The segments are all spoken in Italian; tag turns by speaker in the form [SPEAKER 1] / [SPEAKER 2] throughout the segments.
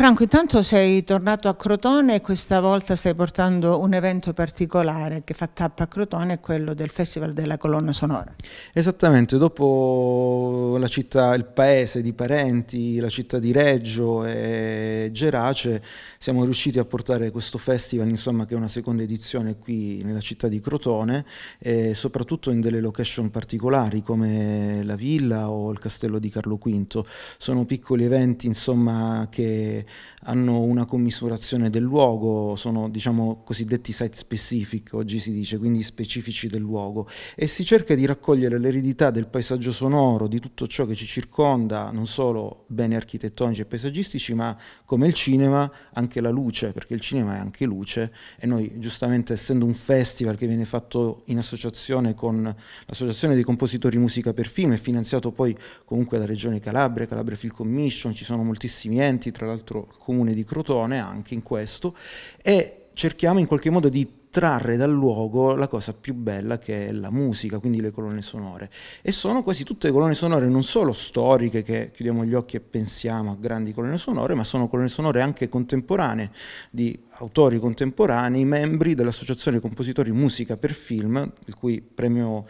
[SPEAKER 1] Franco, intanto sei tornato a Crotone e questa volta stai portando un evento particolare che fa tappa a Crotone, quello del Festival della Colonna Sonora. Esattamente,
[SPEAKER 2] dopo la città, il paese di Parenti, la città di Reggio e Gerace, siamo riusciti a portare questo festival, insomma, che è una seconda edizione qui nella città di Crotone, e soprattutto in delle location particolari come la villa o il castello di Carlo V. Sono piccoli eventi, insomma, che hanno una commisurazione del luogo, sono diciamo cosiddetti site specific, oggi si dice, quindi specifici del luogo, e si cerca di raccogliere l'eredità del paesaggio sonoro, di tutto ciò che ci circonda, non solo beni architettonici e paesaggistici, ma come il cinema anche la luce, perché il cinema è anche luce e noi giustamente essendo un festival che viene fatto in associazione con l'Associazione dei Compositori Musica per Film, è finanziato poi comunque da Regione Calabria, Calabria Film Commission, ci sono moltissimi enti, tra l'altro nostro comune di Crotone anche in questo e cerchiamo in qualche modo di trarre dal luogo la cosa più bella che è la musica, quindi le colonne sonore. E sono quasi tutte colonne sonore non solo storiche, che chiudiamo gli occhi e pensiamo a grandi colonne sonore, ma sono colonne sonore anche contemporanee, di autori contemporanei, membri dell'Associazione Compositori Musica per Film, il cui premio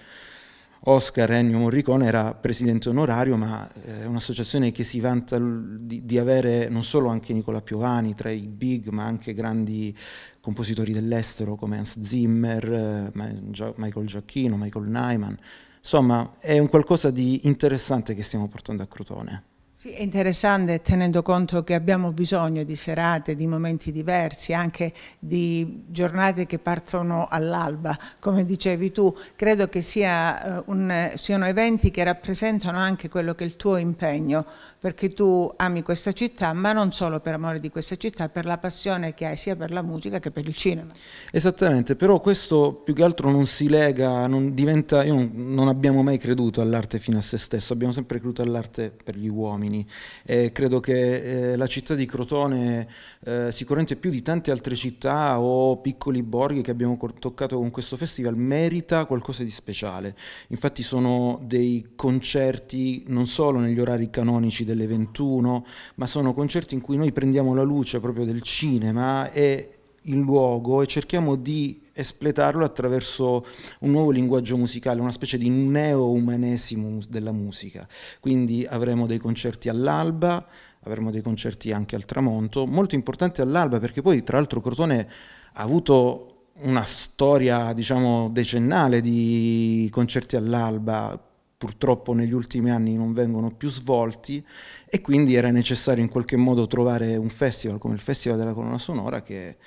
[SPEAKER 2] Oscar Ennio Morricone era presidente onorario, ma eh, è un'associazione che si vanta di, di, avere non solo anche Nicola Piovani tra i big, ma anche grandi compositori dell'estero come Hans Zimmer, eh, Michael Giacchino, Michael Nyman. Insomma, è un qualcosa di interessante che stiamo portando a Crotone.
[SPEAKER 1] Sì, è interessante tenendo conto che abbiamo bisogno di serate, di momenti diversi, anche di giornate che partono all'alba, come dicevi tu, credo che sia eh, un, siano eventi che rappresentano anche quello che è il tuo impegno, perché tu ami questa città, ma non solo per amore di questa città, per la passione che hai sia per la musica che per il cinema. Esattamente,
[SPEAKER 2] però questo più che altro non si lega, non diventa, io non, non abbiamo mai creduto all'arte fino a se stesso, abbiamo sempre creduto all'arte per gli uomini uomini. E credo che eh, la città di Crotone, eh, sicuramente più di tante altre città o piccoli borghi che abbiamo toccato con questo festival, merita qualcosa di speciale. Infatti sono dei concerti non solo negli orari canonici delle 21, ma sono concerti in cui noi prendiamo la luce proprio del cinema e il luogo e cerchiamo di espletarlo attraverso un nuovo linguaggio musicale, una specie di neo-umanesimo della musica. Quindi avremo dei concerti all'alba, avremo dei concerti anche al tramonto, molto importanti all'alba perché poi tra l'altro Crotone ha avuto una storia diciamo decennale di concerti all'alba, purtroppo negli ultimi anni non vengono più svolti e quindi era necessario in qualche modo trovare un festival come il Festival della Colonna Sonora che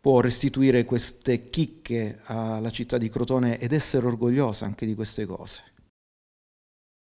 [SPEAKER 2] può restituire queste chicche alla città di Crotone ed essere orgogliosa anche di queste cose.